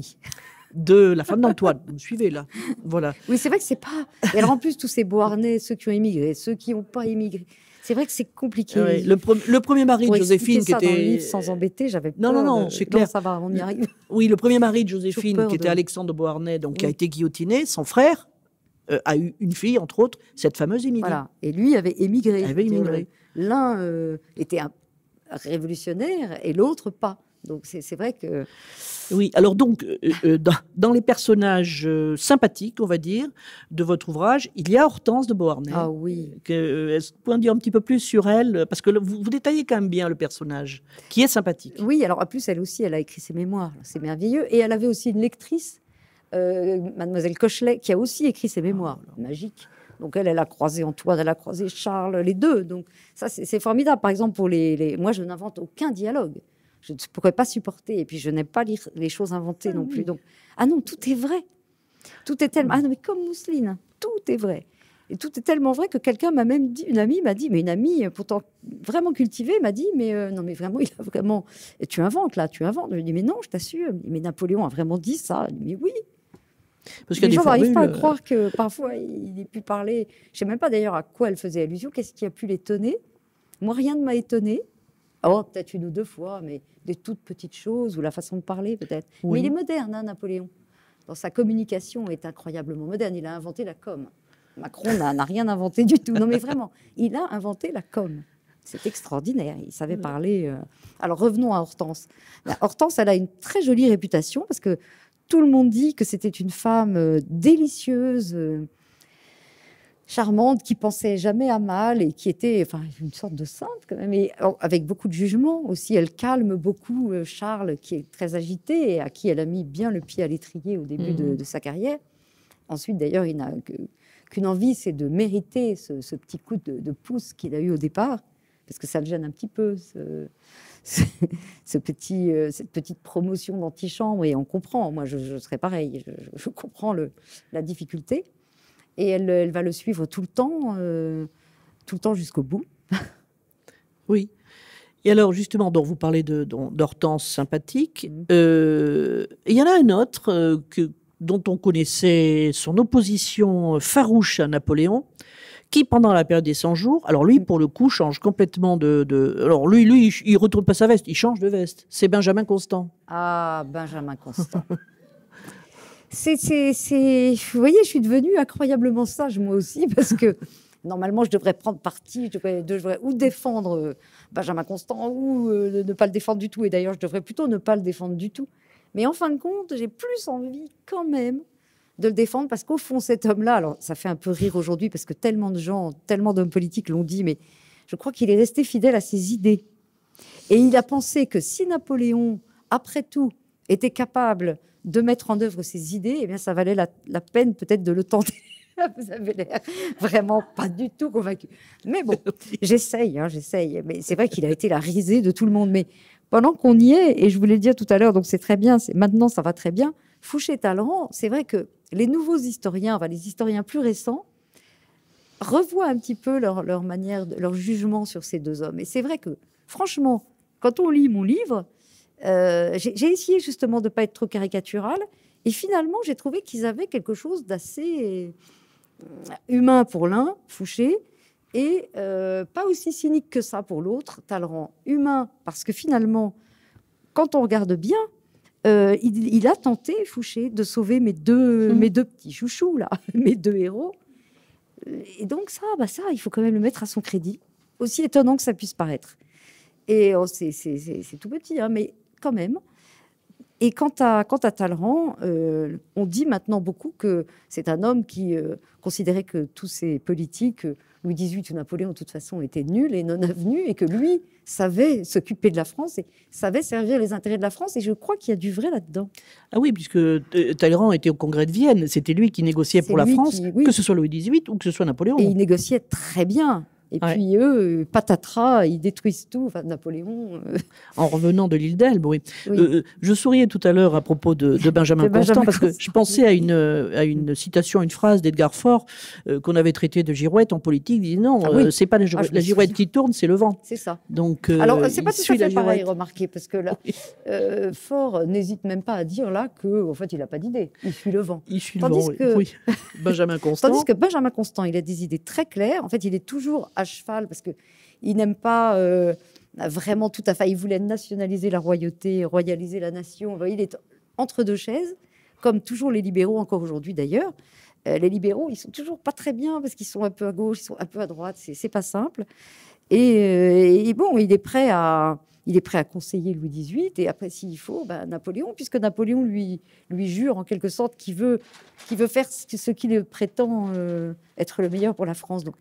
de la femme d'Antoine. Vous me suivez là Voilà. Oui, c'est vrai que c'est pas. Elle alors, en plus, tous ces Beauharnais, ceux qui ont immigré, ceux qui n'ont pas émigré. C'est vrai que c'est compliqué. le, premier mari de Joséphine qui était dans sans embêter, j'avais non non non, c'est clair. ça va, on y arrive. Oui, le premier mari de Joséphine qui était de... Alexandre Beauharnais, donc qui a été guillotiné, son frère euh, a eu une fille entre autres, cette fameuse Émilie. Voilà. Et lui avait émigré. L'un euh, était un révolutionnaire et l'autre pas. Donc c'est vrai que... Oui, alors donc, euh, euh, dans, les personnages euh, sympathiques, on va dire, de votre ouvrage, il y a Hortense de Beauharnais. Ah oui. Que, est-ce que vous en dire un petit peu plus sur elle Parce que vous, détaillez quand même bien le personnage, qui est sympathique. Oui, alors en plus, elle aussi, elle a écrit ses mémoires, c'est merveilleux. Et elle avait aussi une lectrice, mademoiselle Cochelet, qui a aussi écrit ses mémoires, ah, magique. Donc elle, elle a croisé Antoine, elle a croisé Charles, les deux. Donc ça, c'est formidable. Par exemple, pour les... moi, je n'invente aucun dialogue je ne pourrais pas supporter. Et puis, je n'aime pas lire les choses inventées ah non plus. Donc, ah non, tout est vrai. Tout est tellement. Ah non, mais comme Mousseline, hein, tout est vrai. Et tout est tellement vrai que quelqu'un m'a même dit, une amie m'a dit, mais une amie euh, pourtant vraiment cultivée m'a dit, mais euh, non, mais vraiment, il a vraiment. Et tu inventes là, tu inventes. Je lui ai dit, mais non, je t'assure. Mais Napoléon a vraiment dit ça. Dit, mais oui. Parce que les gens n'arrivent pas à euh, croire que parfois il ait pu parler. Je ne sais même pas d'ailleurs à quoi elle faisait allusion, qu'est-ce qui a pu l'étonner. Moi, rien ne m'a étonné. Ah, oh, peut-être une ou deux fois, mais des toutes petites choses ou la façon de parler peut-être. Mais il est moderne, hein, Napoléon. Dans sa communication, est incroyablement moderne. Il a inventé la com. Macron n'a rien inventé du tout. Non, mais vraiment, il a inventé la com. C'est extraordinaire. Il savait mm. parler. Euh. Alors revenons à Hortense. Hortense, elle a une très jolie réputation parce que tout le monde dit que c'était une femme euh, délicieuse. Euh, charmante, qui pensait jamais à mal et qui était enfin, une sorte de sainte quand même, et avec beaucoup de jugement aussi. Elle calme beaucoup euh, Charles, qui est très agité et à qui elle a mis bien le pied à l'étrier au début de, mhm. sa carrière. Ensuite, d'ailleurs, il n'a qu'une envie, c'est de mériter ce, petit coup de, pouce qu'il a eu au départ, parce que ça le gêne un petit peu. Ce... petit, euh, cette petite promotion d'antichambre et on comprend. Moi, je, serais pareil. Je, comprends le, la difficulté. Et elle, va le suivre tout le temps, euh, tout le temps jusqu'au bout. oui. Et alors, justement, dont vous parlez d'Hortense sympathique, mm. euh, il y en a un autre euh, que, dont on connaissait son opposition farouche à Napoléon, qui, pendant la période des 100 jours, alors lui, mm. pour le coup, change complètement de. alors lui, lui, il, ne retourne pas sa veste, il change de veste. C'est Benjamin Constant. Ah, Benjamin Constant. c'est, vous voyez, je suis devenue incroyablement sage moi aussi parce que normalement, je devrais prendre parti, je ou défendre euh, Benjamin Constant ou euh, ne pas le défendre du tout. Et d'ailleurs, je devrais plutôt ne pas le défendre du tout. Mais en fin de compte, j'ai plus envie quand même de le défendre parce qu'au fond, cet homme-là, alors ça fait un peu rire aujourd'hui parce que tellement de gens, tellement d'hommes politiques l'ont dit, mais je crois qu'il est resté fidèle à ses idées. Et il a pensé que si Napoléon, après tout, était capable de mettre en œuvre ses idées, eh bien, ça valait la, peine peut-être de le tenter. Vous avez l'air vraiment pas du tout convaincu. Mais bon, j'essaye, hein, j'essaye. Mais c'est vrai qu'il a été la risée de tout le monde. Mais pendant qu'on y est, et je voulais l'ai dit tout à l'heure, donc c'est très bien, maintenant ça va très bien, fouché talent c'est vrai que les nouveaux historiens, les historiens plus récents, revoient un petit peu leur manière, leur jugement sur ces deux hommes. Et c'est vrai que, franchement, quand on lit mon livre, euh, j'ai essayé justement de ne pas être trop caricatural Et finalement, j'ai trouvé qu'ils avaient quelque chose d'assez euh, humain pour l'un, Fouché, et euh, pas aussi cynique que ça pour l'autre, Talleyrand. Humain, parce que finalement, quand on regarde bien, il, a tenté, Fouché, de sauver mes deux, mmh. mes deux petits chouchous, là, mes deux héros. Et donc ça, bah ça, il faut quand même le mettre à son crédit, aussi étonnant que ça puisse paraître. Et oh, c'est tout petit, hein, mais quand même. Et quant à, Talleyrand, euh, on dit maintenant beaucoup que c'est un homme qui euh, considérait que tous ses politiques, euh, Louis XVIII ou Napoléon, de toute façon, étaient nuls et non avenus, et que lui savait s'occuper de la France et savait servir les intérêts de la France. Et je crois qu'il y a du vrai là-dedans. Ah oui, puisque Talleyrand était au Congrès de Vienne. C'était lui qui négociait pour la France, que ce soit Louis XVIII ou que ce soit Napoléon. Et il négociait très bien. Et puis eux, euh, patatras, ils détruisent tout. Enfin, Napoléon. Euh. En revenant de l'île d'Elbe, oui. Euh, je souriais tout à l'heure à propos de, Benjamin Constant parce que je pensais à une, à une citation, une phrase d'Edgar Faure qu'on avait traité de girouette en politique. Il dit non, ah c'est pas la, girouette, ah, qui tourne, c'est le vent. C'est ça. Donc, Alors, c'est pas tout à fait pareil, remarquez, parce que là, Faure n'hésite même pas à dire là que, en fait, il n'a pas d'idée. Il suit le vent. Il suit Tandis le vent. Que... Oui. Benjamin Constant. Tandis que Benjamin Constant, il a des idées très claires. En fait, il est toujours à cheval, parce qu'il n'aime pas euh, vraiment tout à fait. Il voulait nationaliser la royauté, royaliser la nation. Il est entre deux chaises, comme toujours les libéraux, encore aujourd'hui d'ailleurs. Euh, les libéraux, ils sont toujours pas très bien parce qu'ils sont un peu à gauche, ils sont un peu à droite, c'est pas simple. Euh, et, bon, il est prêt à, il est prêt à conseiller Louis XVIII et après, s'il faut, ben, Napoléon, puisque Napoléon lui, lui jure en quelque sorte qu'il veut, qu'il veut faire ce qu'il prétend être le meilleur pour la France. Donc,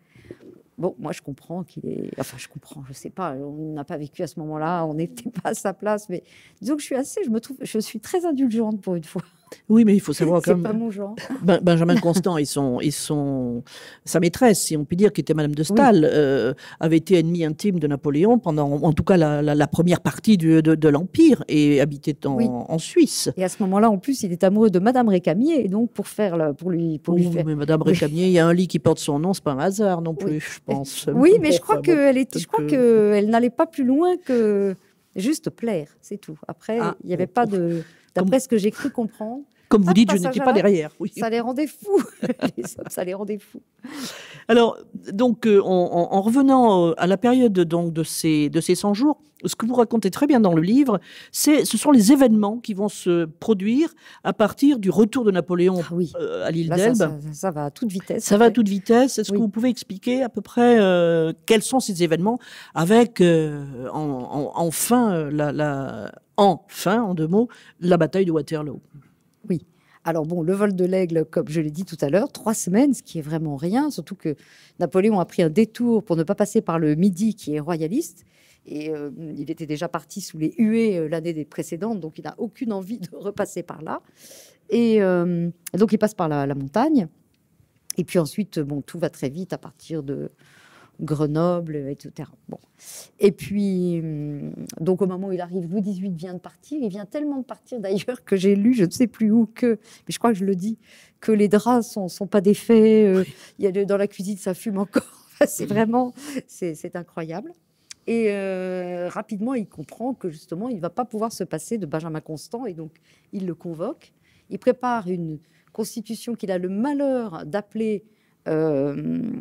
Bon, moi, je comprends qu'il est. Enfin, je comprends, je sais pas. On n'a pas vécu à ce moment-là, on n'était pas à sa place. Mais disons que je suis assez. Je me trouve. Je suis très indulgente pour une fois. Oui, mais il faut savoir quand ben, Benjamin Constant et son, ils sont sa maîtresse, si on peut dire, qui était Madame de Stahl, euh, avait été ennemie intime de Napoléon pendant, en tout cas, la, première partie du, de, l'Empire et habitait en, en, Suisse. Et à ce moment-là, en plus, il est amoureux de Madame Récamier. Et donc, pour, faire, pour lui. Pour oui, lui faire... mais Madame Récamier, il y a un lit qui porte son nom, c'est pas un hasard non plus, je pense. Oui, mais je crois que qu'elle était, je crois que... elle n'allait pas plus loin que juste plaire, c'est tout. Après, ah, il n'y avait pas de. D'après ce que j'ai cru comprendre, comme vous ah, dites, bah, je n'étais pas derrière. Ça les rendait fous. les hommes, ça les rendait fous. Alors, donc, euh, en, revenant euh, à la période donc, de, ces, de ces 100 jours, ce que vous racontez très bien dans le livre, c'est, ce sont les événements qui vont se produire à partir du retour de Napoléon ah euh, à l'île d'Elbe. Ça, va à toute vitesse. Ça va à toute vitesse. Est-ce que vous pouvez expliquer à peu près quels sont ces événements avec, en, en, enfin, la, enfin, en deux mots, la bataille de Waterloo oui. Alors bon, le vol de l'aigle, comme je l'ai dit tout à l'heure, trois semaines, ce qui est vraiment rien, surtout que Napoléon a pris un détour pour ne pas passer par le Midi, qui est royaliste. Et euh, il était déjà parti sous les huées euh, l'année des précédentes, donc il n'a aucune envie de repasser par là. Et euh, donc il passe par la, la, montagne. Et puis ensuite, bon, tout va très vite à partir de, Grenoble, etc. Bon. Et puis, hum, donc au moment où il arrive, Louis XVIII vient de partir. Il vient tellement de partir d'ailleurs que j'ai lu, je ne sais plus où, que, mais je crois que je le dis, que les draps ne sont, pas défaits. Euh, il y dans la cuisine, ça fume encore. c'est vraiment, c'est incroyable. Et euh, rapidement, il comprend que justement, il ne va pas pouvoir se passer de Benjamin Constant. Et donc, il le convoque. Il prépare une constitution qu'il a le malheur d'appeler euh,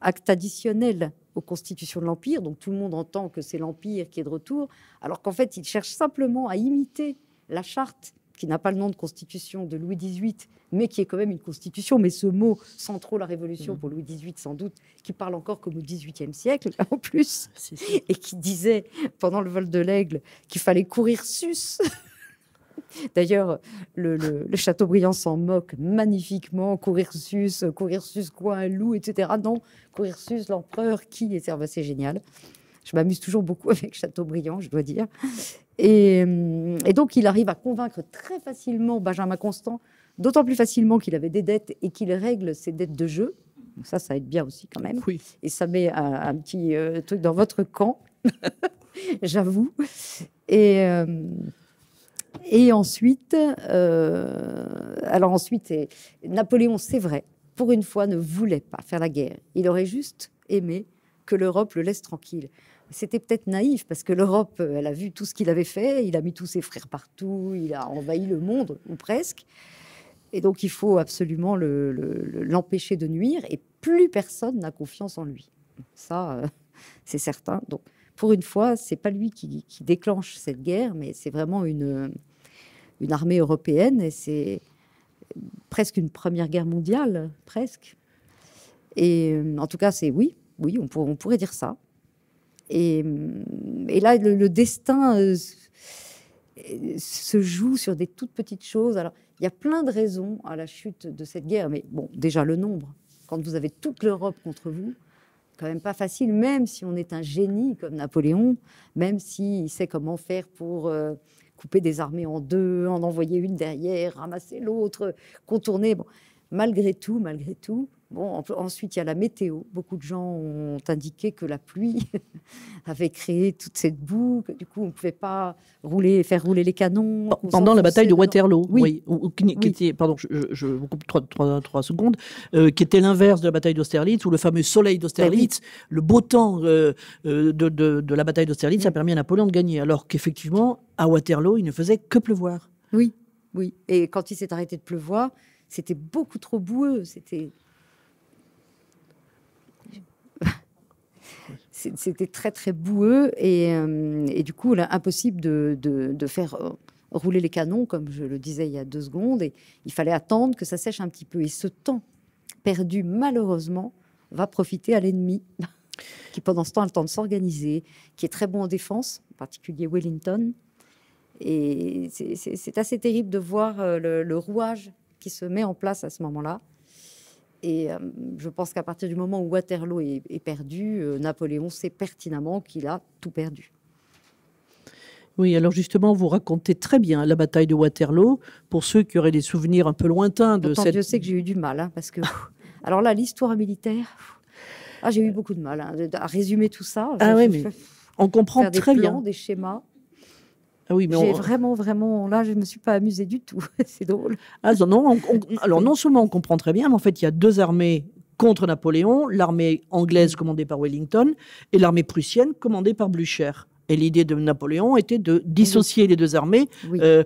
acte additionnel aux constitutions de l'Empire, donc tout le monde entend que c'est l'Empire qui est de retour, alors qu'en fait, il cherche simplement à imiter la charte qui n'a pas le nom de constitution de Louis XVIII, mais qui est quand même une constitution, mais ce mot sans trop la révolution mm. pour Louis XVIII sans doute, qui parle encore comme au XVIIIe siècle en plus, ah, et qui disait pendant le vol de l'aigle qu'il fallait courir sus D'ailleurs, le, le, Chateaubriand s'en moque magnifiquement. Courirsus, Courirsus, quoi, un loup, etc. Non, Courirsus, l'empereur, qui serve, C'est génial. Je m'amuse toujours beaucoup avec Chateaubriand, je dois dire. Hum, et, donc, il arrive à convaincre très facilement Benjamin Constant, d'autant plus facilement qu'il avait des dettes et qu'il règle ses dettes de jeu. ça, ça aide bien aussi quand même. Oui. Et ça met un, petit euh, truc dans votre camp, j'avoue. Et. Hum, et ensuite, euh, alors ensuite, Napoléon, c'est vrai, pour une fois, ne voulait pas faire la guerre. Il aurait juste aimé que l'Europe le laisse tranquille. C'était peut-être naïf parce que l'Europe, elle a vu tout ce qu'il avait fait, il a mis tous ses frères partout, il a envahi le monde, ou presque. Et donc, il faut absolument l'empêcher de nuire et plus personne n'a confiance en lui. Ça, euh, c'est certain. Donc, pour une fois, c'est pas lui qui, déclenche cette guerre, mais c'est vraiment une, une armée européenne et c'est presque une première guerre mondiale, presque. Et euh, en tout cas, c'est oui, oui, on, pourrait dire ça. Et, euh, là, le, destin euh, se joue sur des toutes petites choses. Alors, il y a plein de raisons à la chute de cette guerre, mais bon, déjà le nombre. Quand vous avez toute l'Europe contre vous, quand même pas facile, même si on est un génie comme Napoléon, même s'il sait comment faire pour euh, couper des armées en deux, en envoyer une derrière, ramasser l'autre, contourner. Bon, malgré tout, malgré tout, Bon, ensuite, il y a la météo. Beaucoup de gens ont indiqué que la pluie avait créé toute cette boue. du coup, on ne pouvait pas rouler, faire rouler les canons. Pendant la bataille de Waterloo, oui. qui, était, pardon, je, vous coupe trois, secondes, euh, qui était l'inverse de la bataille d'Austerlitz, où le fameux soleil d'Austerlitz, ben le beau temps euh, euh, de, de, la bataille d'Austerlitz, a permis à Napoléon de gagner. Alors qu'effectivement, à Waterloo, il ne faisait que pleuvoir. Oui, oui. Et quand il s'est arrêté de pleuvoir, c'était beaucoup trop boueux. C'était c'était très très boueux et, euh, du coup impossible de, faire euh, rouler les canons comme je le disais il y a deux secondes et il fallait attendre que ça sèche un petit peu et ce temps perdu malheureusement va profiter à l'ennemi qui pendant ce temps a le temps de s'organiser, qui est très bon en défense, en particulier Wellington. Et c'est assez terrible de voir euh, le rouage qui se met en place à ce moment-là. Et euh, je pense qu'à partir du moment où Waterloo est, perdu, euh, Napoléon sait pertinemment qu'il a tout perdu. Oui, alors justement, vous racontez très bien la bataille de Waterloo pour ceux qui auraient des souvenirs un peu lointains de cette. Je sais que j'ai eu du mal, hein, parce que alors là, l'histoire militaire, ah, j'ai eu beaucoup de mal hein, à résumer tout ça. Ah oui, mais on comprend très bien des schémas. Ah oui, mais J'ai vraiment, vraiment. Là, je ne me suis pas amusée du tout. c'est drôle. Ah, non, alors, non seulement on comprend très bien, mais en fait, il y a deux armées contre Napoléon l'armée anglaise commandée par Wellington et l'armée prussienne commandée par Blücher. Et l'idée de Napoléon était de dissocier les deux armées, euh,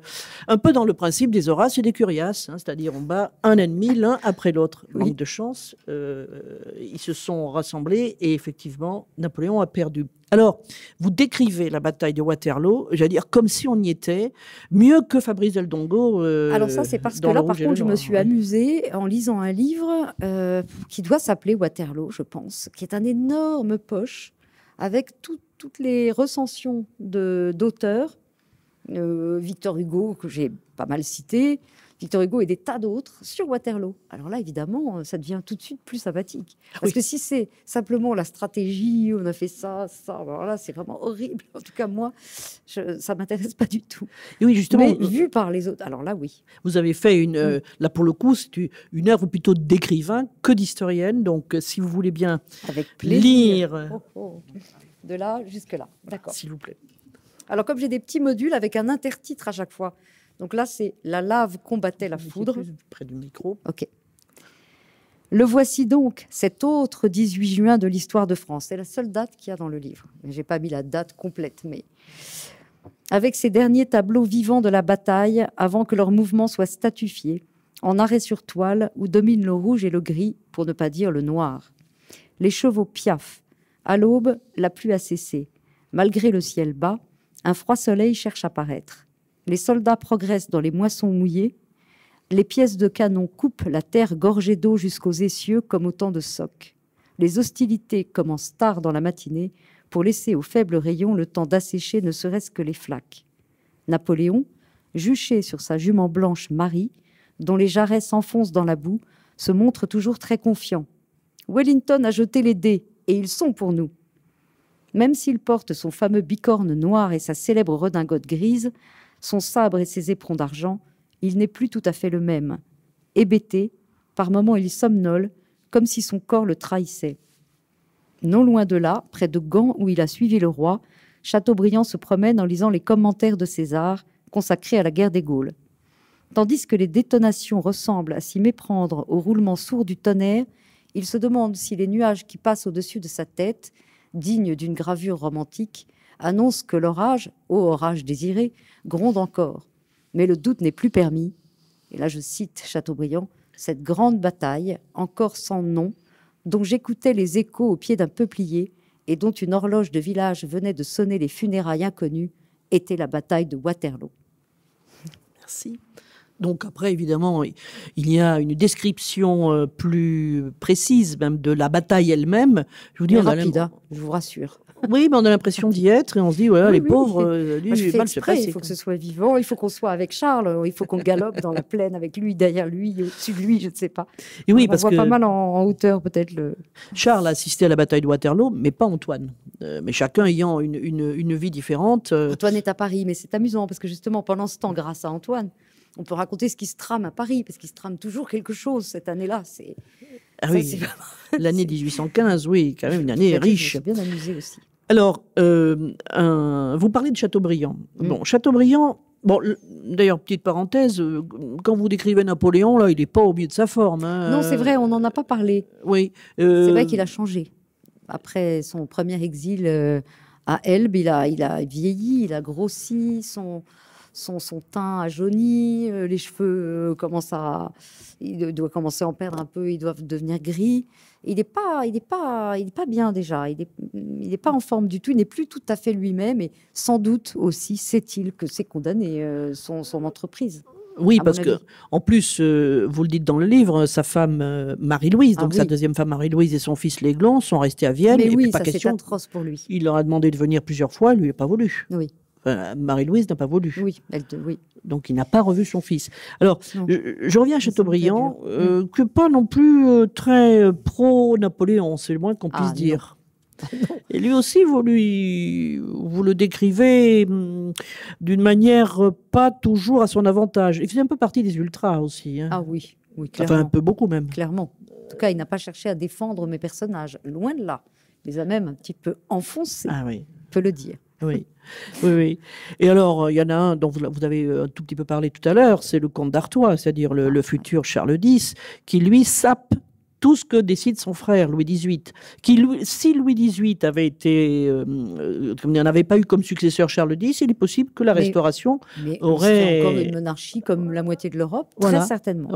un peu dans le principe des Horaces et des Curiaces, hein, c'est-à-dire on bat un ennemi l'un après l'autre. Oui. de chance, euh, ils se sont rassemblés et effectivement Napoléon a perdu. Alors, vous décrivez la bataille de Waterloo, j'allais dire comme si on y était, mieux que Fabrice Del Dongo. Euh, Alors ça, c'est parce que là, par contre, je me suis amusée en lisant un livre euh, qui doit s'appeler Waterloo, je pense, qui est un énorme poche avec toutes les recensions d'auteurs. Euh, Victor Hugo, que j'ai pas mal cité, Victor Hugo et des tas d'autres sur Waterloo. Alors là, évidemment, euh, ça devient tout de suite plus sympathique. Parce que si c'est simplement la stratégie, on a fait ça, ça, alors là, c'est vraiment horrible. En tout cas, moi, ça m'intéresse pas du tout. oui, justement. Mais euh, vu par les autres, alors là, oui. Vous avez fait une, euh, là pour le coup, c'est une œuvre plutôt d'écrivain que d'historienne. Donc, si vous voulez bien Avec lire. Oh, oh. De là jusque là. D'accord. S'il vous plaît. Alors, comme j'ai des petits modules avec un intertitre à chaque fois, donc là, c'est la lave combattait la foudre. Près du micro. Ok. Le voici donc, cet autre 18 juin de l'histoire de France. C'est la seule date qu'il y a dans le livre. Je n'ai pas mis la date complète, mais avec ces derniers tableaux vivants de la bataille, avant que leur mouvement soit statifié, en arrêt sur toile où dominent le rouge et le gris, pour ne pas dire le noir. Les chevaux piaffent. À l'aube, la pluie a cessé. Malgré le ciel bas, un froid soleil cherche à paraître. Les soldats progressent dans les moissons mouillées. Les pièces de canon coupent la terre gorgée d'eau jusqu'aux essieux comme autant de socs. Les hostilités commencent tard dans la matinée pour laisser aux faibles rayons le temps d'assécher ne serait-ce que les flaques. Napoléon, juché sur sa jument blanche Marie, dont les jarrets s'enfoncent dans la boue, se montre toujours très confiant. Wellington a jeté les dés, et ils sont pour nous. Même s'il porte son fameux bicorne noir et sa célèbre redingote grise, son sabre et ses éperons d'argent, il n'est plus tout à fait le même. Hébété, par moments il somnole, comme si son corps le trahissait. Non loin de là, près de Gand où il a suivi le roi, Chateaubriand se promène en lisant les commentaires de César consacrés à la guerre des Gaules. Tandis que les détonations ressemblent à s'y méprendre au roulement sourd du tonnerre, il se demande si les nuages qui passent au-dessus de sa tête, dignes d'une gravure romantique, annonce que l'orage, ô orage désiré, gronde encore. Mais le doute n'est plus permis. Et là, je cite Chateaubriand, cette grande bataille, encore sans nom, dont j'écoutais les échos au pied d'un peuplier et dont une horloge de village venait de sonner les funérailles inconnues, était la bataille de Waterloo. Merci. Donc après, évidemment, il y a une description euh, plus précise même de la bataille elle-même. Je vous dis, rapide, hein, je vous rassure. Oui, mais on a l'impression d'y être et on se dit, ouais, les pauvres, euh, il faut que ce soit vivant, il faut qu'on soit avec Charles, il faut qu'on galope dans la plaine avec lui, derrière lui, au-dessus de lui, je ne sais pas. Et oui, on parce voit pas mal en, hauteur peut-être. Le... Charles a assisté à la bataille de Waterloo, mais pas Antoine. Euh, mais chacun ayant une, une, vie différente. Euh, Antoine est à Paris, mais c'est amusant parce que justement, pendant ce temps, grâce à Antoine, on peut raconter ce qui se trame à Paris, parce qu'il se trame toujours quelque chose cette année-là. C'est ah oui. l'année 1815, oui, quand même une année riche. Bien amusé aussi. Alors, euh, vous parlez de Chateaubriand. Mm. Bon, Chateaubriand, Bon, d'ailleurs, petite parenthèse, euh, quand vous décrivez Napoléon, là, il n'est pas au milieu de sa forme. Hein. Non, c'est vrai, on n'en a pas parlé. Oui. Euh, c'est vrai qu'il a changé. Après son premier exil à Elbe, il a, il a vieilli, il a grossi, son, son, son teint a jauni, les cheveux commencent à. Il doit commencer à en perdre un peu, ils doivent devenir gris il n'est pas, il pas, il est pas bien déjà. Il n'est pas en forme du tout. Il n'est plus tout à fait lui-même. Et sans doute aussi sait-il que c'est condamné euh, son, entreprise. Oui, parce que en plus, euh, vous le dites dans le livre, sa femme euh, Marie-Louise, ah donc sa deuxième femme Marie-Louise et son fils Léglon sont restés à Vienne. et oui, pas ça question. atroce pour lui. Il leur a demandé de venir plusieurs fois, lui n'a pas voulu. Oui. Euh, Marie-Louise n'a pas voulu. Oui, oui. Donc il n'a pas revu son fils. Alors, je, reviens à Chateaubriand, euh, mm. que pas non plus euh, très pro-Napoléon, c'est le moins qu'on ah, puisse dire. Ah, Et lui aussi, vous, lui, vous le décrivez mm, d'une manière pas toujours à son avantage. Il faisait un peu partie des ultras aussi. Hein. Ah oui, oui, clairement. Enfin, un peu beaucoup même. Clairement. En tout cas, il n'a pas cherché à défendre mes personnages. Loin de là. Il les a même un petit peu enfoncés, ah oui. on peut le dire. Oui. Oui, Et alors, il y en a un dont vous avez euh, un tout petit peu parlé tout à l'heure, c'est le comte d'Artois, c'est-à-dire le, futur Charles X, qui lui sape tout ce que décide son frère Louis XVIII. Qui, si Louis XVIII avait été, euh, euh n'avait pas eu comme successeur Charles X, il est possible que la Restauration mais aurait encore une monarchie comme la moitié de l'Europe, très certainement.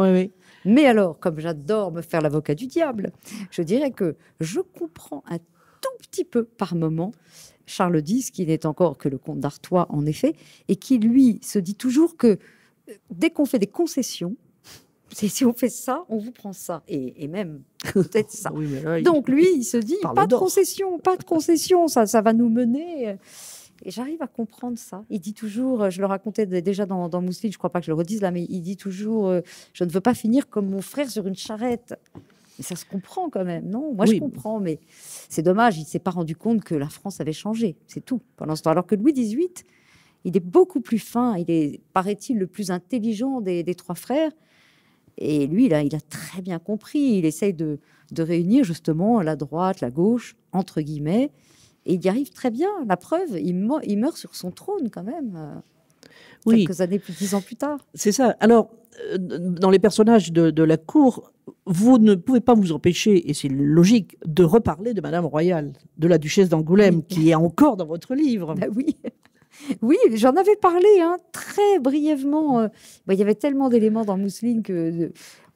Mais alors, comme j'adore me faire l'avocat du diable, je dirais que je comprends un tout petit peu par moment Charles X, qui n'est encore que le comte d'Artois, en effet, et qui, lui, se dit toujours que euh, dès qu'on fait des concessions, c'est si on fait ça, on vous prend ça. Et, même peut-être ça. Donc lui, il se dit, pas de concessions, pas de concessions. ça, ça va nous mener. Et j'arrive à comprendre ça. Il dit toujours, euh, je le racontais déjà dans, Mousseline, je crois pas que je le redise là, mais il dit toujours, euh, je ne veux pas finir comme mon frère sur une charrette. Mais ça se comprend quand même, non Moi, je comprends, mais c'est dommage, il ne s'est pas rendu compte que la France avait changé, c'est tout, pendant ce temps. Alors que Louis XVIII, il est beaucoup plus fin, il est, paraît-il, le plus intelligent des, trois frères. Et lui, là, il a très bien compris. Il essaye de, réunir justement la droite, la gauche, entre guillemets. Et il y arrive très bien. La preuve, il, meurt sur son trône quand même. Euh, oui. Quelques années, dix ans plus tard. C'est ça. Alors, euh, dans les personnages de, de la cour, vous ne pouvez pas vous empêcher, et c'est logique, de reparler de Madame Royale, de la duchesse d'Angoulême, qui est encore dans votre livre. Bah oui. Oui, j'en avais parlé hein, très brièvement. Euh, bah, il y avait tellement d'éléments dans Mousseline que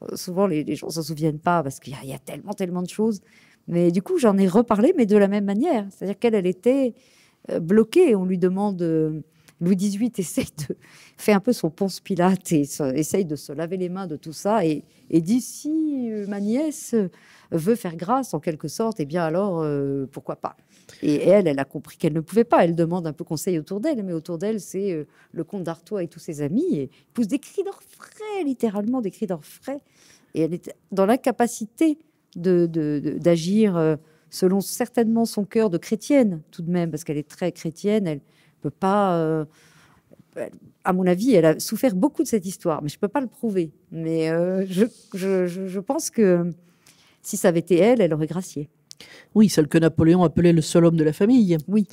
euh, souvent les, gens ne s'en souviennent pas parce qu'il y, a tellement, tellement de choses. Mais du coup, j'en ai reparlé, mais de la même manière. C'est-à-dire qu'elle, elle était euh, bloquée. On lui demande Louis XVIII de fait un peu son ponce Pilate et essaye de se laver les mains de tout ça et, et dit si euh, ma nièce veut faire grâce en quelque sorte, et eh bien alors euh, pourquoi pas. Et elle, elle a compris qu'elle ne pouvait pas. Elle demande un peu conseil autour d'elle, mais autour d'elle, c'est euh, le comte d'Artois et tous ses amis. Et pousse des cris d'orfraie, littéralement des cris d'orfraie. Et elle est dans l'incapacité d'agir selon certainement son cœur de chrétienne, tout de même, parce qu'elle est très chrétienne. Elle, peux pas. Euh, à mon avis, elle a souffert beaucoup de cette histoire, mais je ne peux pas le prouver. Mais euh, je, pense que si ça avait été elle, elle aurait gracié. Oui, celle que Napoléon appelait le seul homme de la famille. Oui.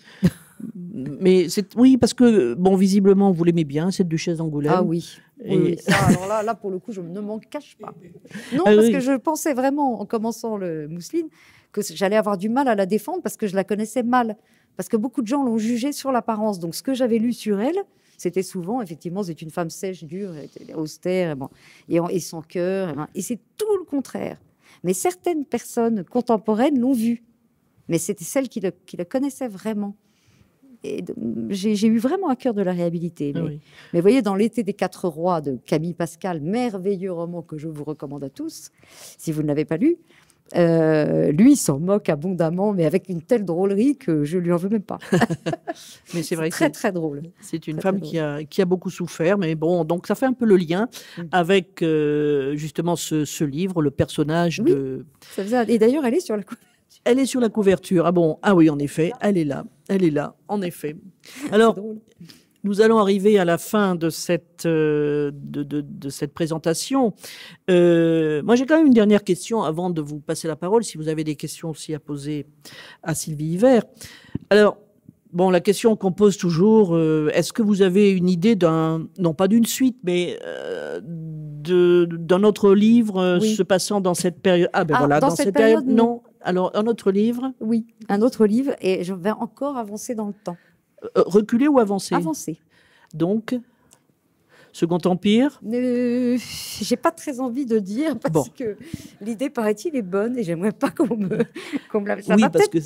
mais c'est oui parce que bon, visiblement, vous l'aimez bien cette duchesse d'Angoulême. Ah oui. Et... alors là, là, pour le coup, je ne m'en cache pas. Non, ah parce que je pensais vraiment, en commençant le mousseline, que j'allais avoir du mal à la défendre parce que je la connaissais mal. Parce que beaucoup de gens l'ont jugée sur l'apparence. Donc, ce que j'avais lu sur elle, c'était souvent, effectivement, c'est une femme sèche, dure, austère, et, bon, et, et sans cœur. Ben, et, c'est tout le contraire. Mais certaines personnes contemporaines l'ont vue. Mais c'était celles qui la connaissaient vraiment Et j'ai eu vraiment à cœur de la réhabiliter. Ah mais, vous mais voyez, dans l'été des quatre rois de Camille Pascal, merveilleux roman que je vous recommande à tous, si vous ne l'avez pas lu, euh, lui, s'en moque abondamment, mais avec une telle drôlerie que je lui en veux même pas. mais c'est vrai, très très drôle. C'est une femme qui, a, beaucoup souffert, mais bon, donc ça fait un peu le lien mm. avec euh, justement ce, livre, le personnage de. Et d'ailleurs, elle est sur la couverture. Elle est sur la couverture. Ah bon Ah oui, en effet, elle est là. Elle est là, en effet. Alors, nous allons arriver à la fin de cette, euh, de, de, de, cette présentation. Euh, moi, j'ai quand même une dernière question avant de vous passer la parole, si vous avez des questions aussi à poser à Sylvie Hiver. Alors, bon, la question qu'on pose toujours, euh, est-ce que vous avez une idée d'un, non pas d'une suite, mais euh, d'un autre livre se passant dans cette période Ah ben ah, voilà, dans, cette, période, non. Alors, un autre livre Oui, un autre livre, et je vais encore avancer dans le temps. Euh, reculer ou avancer Avancer. Donc, Second Empire Je euh, J'ai pas très envie de dire parce que l'idée, paraît-il, est bonne et j'aimerais pas qu'on me, la. Ça oui, parce que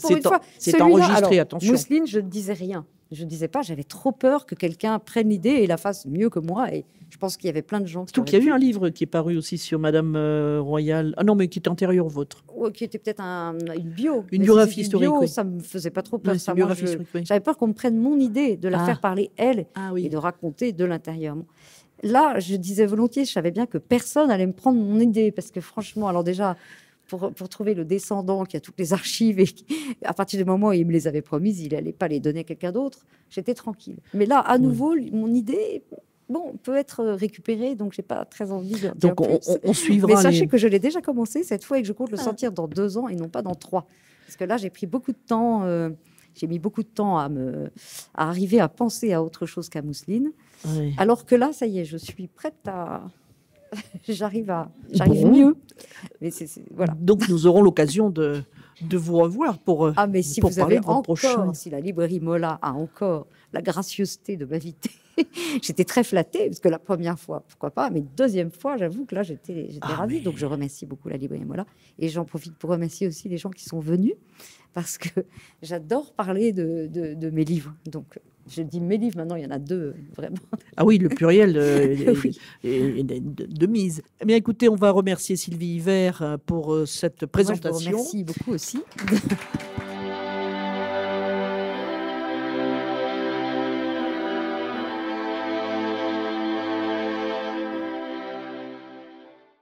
c'est, enregistré, attention. Mousseline, je ne disais rien. Je ne disais pas, j'avais trop peur que quelqu'un prenne l'idée et la fasse mieux que moi et je pense qu'il y avait plein de gens. Il qu'il y a eu un livre qui est paru aussi sur Madame Royale. Euh, Royal. Ah non, mais qui est antérieur au vôtre. qui était peut-être un, une bio. Une biographie historique. Bio, Ça me faisait pas trop peur. J'avais peur qu'on me prenne mon idée, de la ah. faire parler elle ah et de raconter de l'intérieur. Là, je disais volontiers, je savais bien que personne allait me prendre mon idée parce que franchement, alors déjà. Pour, pour, trouver le descendant qui a toutes les archives et à partir du moment où il me les avait promises, il n'allait pas les donner à quelqu'un d'autre. J'étais tranquille. Mais là, à nouveau, mon idée, bon, peut être euh, récupéré, donc je n'ai pas très envie de. Donc on, suivra. Mais sachez que je l'ai déjà commencé cette fois et que je compte le ah. sentir dans deux ans et non pas dans trois, parce que là j'ai pris beaucoup de temps. Euh, j'ai mis beaucoup de temps à, me, à arriver à penser à autre chose qu'à Mousseline. Alors que là, ça y est, je suis prête à, j'arrive à j'arrive mieux. Mais voilà. Donc nous aurons l'occasion de, vous revoir pour ah mais euh, si vous parler avez grand prochain. si la librairie Mola a encore la gracieuseté de m'inviter j'étais très flattée, parce que la première fois, pourquoi pas, mais deuxième fois, j'avoue que là, j'étais ah, ravie. Donc, je remercie beaucoup la Libre Mola. Et j'en profite pour remercier aussi les gens qui sont venus, parce que j'adore parler de, mes livres. Donc, je dis mes livres, maintenant, il y en a deux, vraiment. Ah oui, le pluriel euh, de, mise. mais eh bien, écoutez, on va remercier Sylvie Hiver euh, pour euh, cette présentation. Merci beaucoup aussi.